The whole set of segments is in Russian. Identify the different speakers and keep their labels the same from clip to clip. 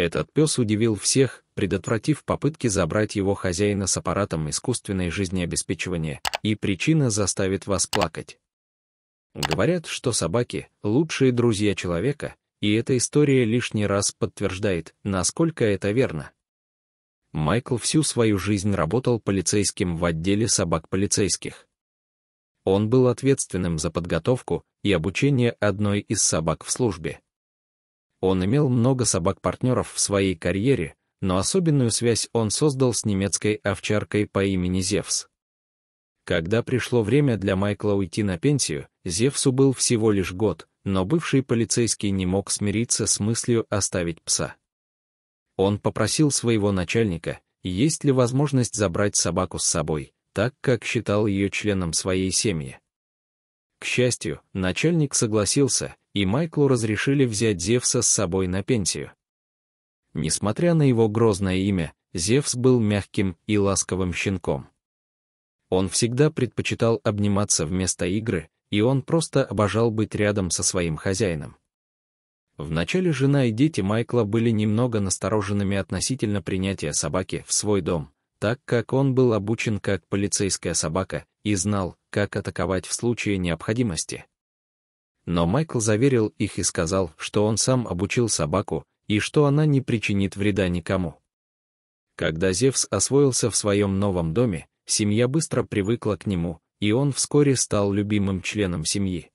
Speaker 1: Этот пес удивил всех, предотвратив попытки забрать его хозяина с аппаратом искусственной жизнеобеспечивания, и причина заставит вас плакать. Говорят, что собаки — лучшие друзья человека, и эта история лишний раз подтверждает, насколько это верно. Майкл всю свою жизнь работал полицейским в отделе собак полицейских. Он был ответственным за подготовку и обучение одной из собак в службе. Он имел много собак-партнеров в своей карьере, но особенную связь он создал с немецкой овчаркой по имени Зевс. Когда пришло время для Майкла уйти на пенсию, Зевсу был всего лишь год, но бывший полицейский не мог смириться с мыслью оставить пса. Он попросил своего начальника, есть ли возможность забрать собаку с собой, так как считал ее членом своей семьи. К счастью, начальник согласился, и Майклу разрешили взять Зевса с собой на пенсию. Несмотря на его грозное имя, Зевс был мягким и ласковым щенком. Он всегда предпочитал обниматься вместо игры, и он просто обожал быть рядом со своим хозяином. Вначале жена и дети Майкла были немного настороженными относительно принятия собаки в свой дом, так как он был обучен как полицейская собака и знал, как атаковать в случае необходимости. Но Майкл заверил их и сказал, что он сам обучил собаку и что она не причинит вреда никому. Когда Зевс освоился в своем новом доме, семья быстро привыкла к нему, и он вскоре стал любимым членом семьи.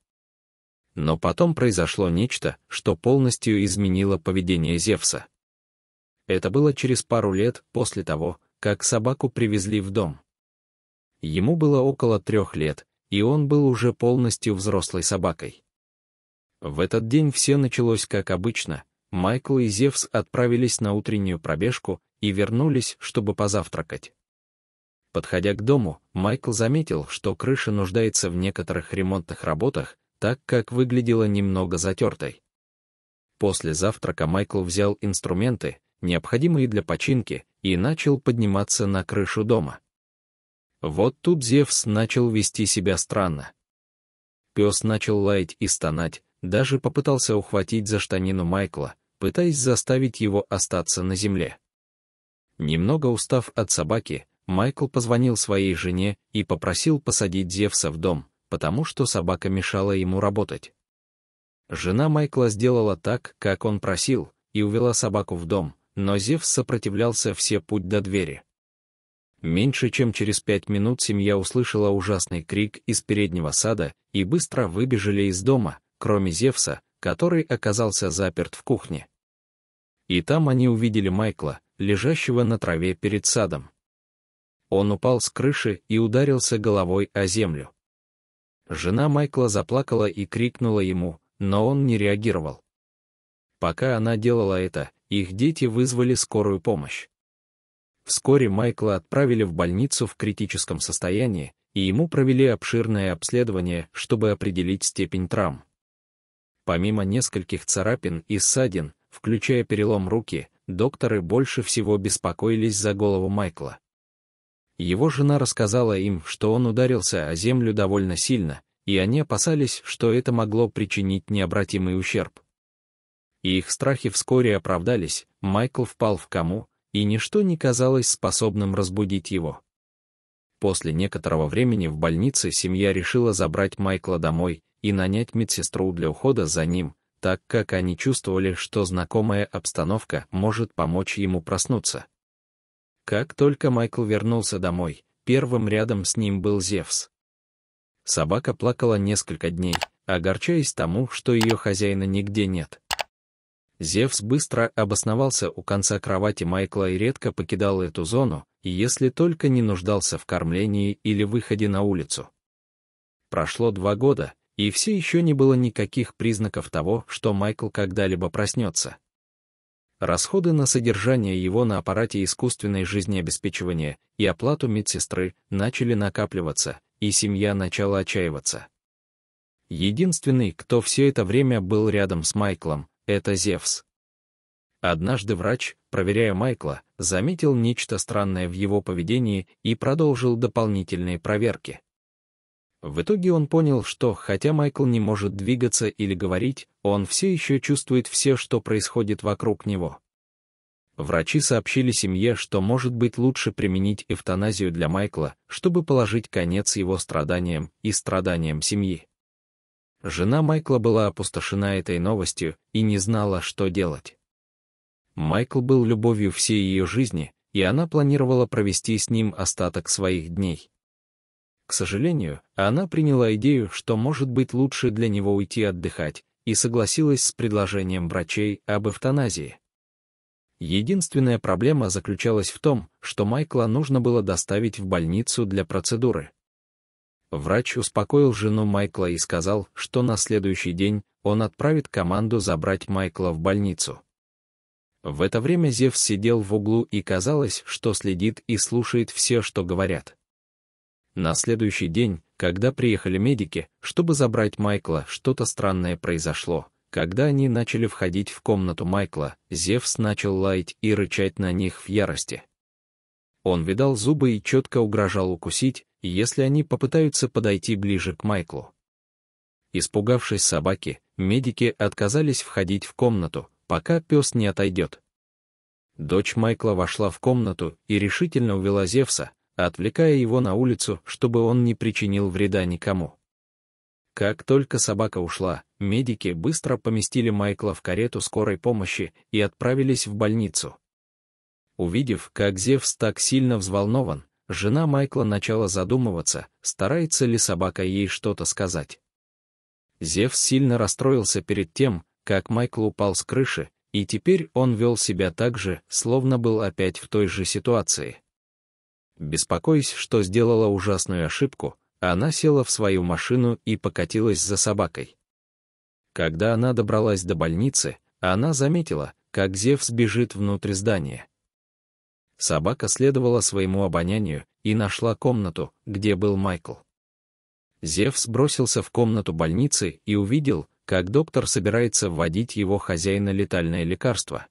Speaker 1: Но потом произошло нечто, что полностью изменило поведение Зевса. Это было через пару лет после того, как собаку привезли в дом. Ему было около трех лет, и он был уже полностью взрослой собакой. В этот день все началось как обычно. Майкл и Зевс отправились на утреннюю пробежку и вернулись, чтобы позавтракать. Подходя к дому, Майкл заметил, что крыша нуждается в некоторых ремонтных работах, так как выглядела немного затертой. После завтрака Майкл взял инструменты, необходимые для починки, и начал подниматься на крышу дома. Вот тут Зевс начал вести себя странно. Пес начал лаять и стонать, даже попытался ухватить за штанину Майкла, пытаясь заставить его остаться на земле. Немного устав от собаки, Майкл позвонил своей жене и попросил посадить Зевса в дом, потому что собака мешала ему работать. Жена Майкла сделала так, как он просил, и увела собаку в дом, но Зевс сопротивлялся все путь до двери. Меньше чем через пять минут семья услышала ужасный крик из переднего сада и быстро выбежали из дома, кроме Зевса, который оказался заперт в кухне. И там они увидели Майкла, лежащего на траве перед садом. Он упал с крыши и ударился головой о землю. Жена Майкла заплакала и крикнула ему, но он не реагировал. Пока она делала это, их дети вызвали скорую помощь. Вскоре Майкла отправили в больницу в критическом состоянии, и ему провели обширное обследование, чтобы определить степень травм. Помимо нескольких царапин и ссадин, включая перелом руки, докторы больше всего беспокоились за голову Майкла. Его жена рассказала им, что он ударился о землю довольно сильно, и они опасались, что это могло причинить необратимый ущерб. И их страхи вскоре оправдались, Майкл впал в кому, и ничто не казалось способным разбудить его. После некоторого времени в больнице семья решила забрать Майкла домой и нанять медсестру для ухода за ним, так как они чувствовали, что знакомая обстановка может помочь ему проснуться. Как только Майкл вернулся домой, первым рядом с ним был Зевс. Собака плакала несколько дней, огорчаясь тому, что ее хозяина нигде нет. Зевс быстро обосновался у конца кровати Майкла и редко покидал эту зону, если только не нуждался в кормлении или выходе на улицу. Прошло два года, и все еще не было никаких признаков того, что Майкл когда-либо проснется. Расходы на содержание его на аппарате искусственной жизнеобеспечивания и оплату медсестры начали накапливаться, и семья начала отчаиваться. Единственный, кто все это время был рядом с Майклом, это Зевс. Однажды врач, проверяя Майкла, заметил нечто странное в его поведении и продолжил дополнительные проверки. В итоге он понял, что, хотя Майкл не может двигаться или говорить, он все еще чувствует все, что происходит вокруг него. Врачи сообщили семье, что может быть лучше применить эвтаназию для Майкла, чтобы положить конец его страданиям и страданиям семьи. Жена Майкла была опустошена этой новостью и не знала, что делать. Майкл был любовью всей ее жизни, и она планировала провести с ним остаток своих дней. К сожалению, она приняла идею, что может быть лучше для него уйти отдыхать, и согласилась с предложением врачей об эвтаназии. Единственная проблема заключалась в том, что Майкла нужно было доставить в больницу для процедуры. Врач успокоил жену Майкла и сказал, что на следующий день он отправит команду забрать Майкла в больницу. В это время Зевс сидел в углу и казалось, что следит и слушает все, что говорят. На следующий день, когда приехали медики, чтобы забрать Майкла, что-то странное произошло. Когда они начали входить в комнату Майкла, Зевс начал лаять и рычать на них в ярости. Он видал зубы и четко угрожал укусить, если они попытаются подойти ближе к Майклу. Испугавшись собаки, медики отказались входить в комнату, пока пес не отойдет. Дочь Майкла вошла в комнату и решительно увела Зевса, отвлекая его на улицу, чтобы он не причинил вреда никому. Как только собака ушла, медики быстро поместили Майкла в карету скорой помощи и отправились в больницу, Увидев, как Зевс так сильно взволнован, жена Майкла начала задумываться, старается ли собака ей что-то сказать. Зевс сильно расстроился перед тем, как Майкл упал с крыши, и теперь он вел себя так же, словно был опять в той же ситуации. Беспокоясь, что сделала ужасную ошибку, она села в свою машину и покатилась за собакой. Когда она добралась до больницы, она заметила, как Зевс бежит внутрь здания. Собака следовала своему обонянию и нашла комнату, где был Майкл. Зевс бросился в комнату больницы и увидел, как доктор собирается вводить его хозяина летальное лекарство.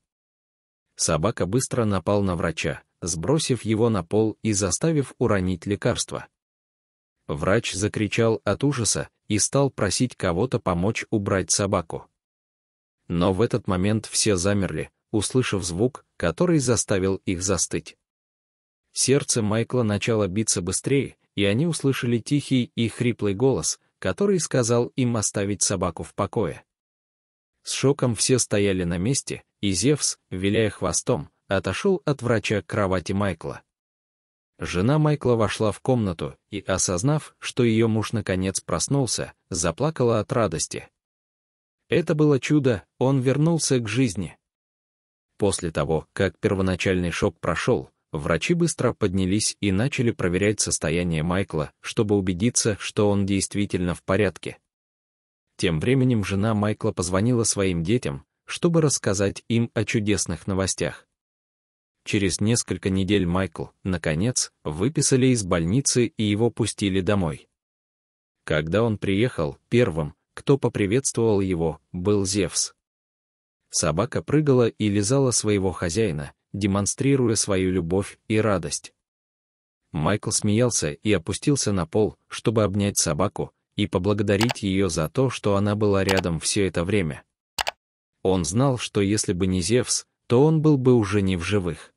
Speaker 1: Собака быстро напал на врача, сбросив его на пол и заставив уронить лекарство. Врач закричал от ужаса и стал просить кого-то помочь убрать собаку. Но в этот момент все замерли, услышав звук, который заставил их застыть. Сердце Майкла начало биться быстрее, и они услышали тихий и хриплый голос, который сказал им оставить собаку в покое. С шоком все стояли на месте, и Зевс, виляя хвостом, отошел от врача к кровати Майкла. Жена Майкла вошла в комнату и, осознав, что ее муж наконец проснулся, заплакала от радости. Это было чудо, он вернулся к жизни. После того, как первоначальный шок прошел, врачи быстро поднялись и начали проверять состояние Майкла, чтобы убедиться, что он действительно в порядке. Тем временем жена Майкла позвонила своим детям, чтобы рассказать им о чудесных новостях. Через несколько недель Майкл, наконец, выписали из больницы и его пустили домой. Когда он приехал, первым, кто поприветствовал его, был Зевс. Собака прыгала и лизала своего хозяина, демонстрируя свою любовь и радость. Майкл смеялся и опустился на пол, чтобы обнять собаку и поблагодарить ее за то, что она была рядом все это время. Он знал, что если бы не Зевс, то он был бы уже не в живых.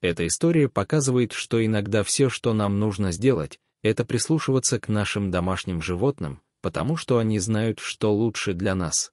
Speaker 1: Эта история показывает, что иногда все, что нам нужно сделать, это прислушиваться к нашим домашним животным, потому что они знают, что лучше для нас.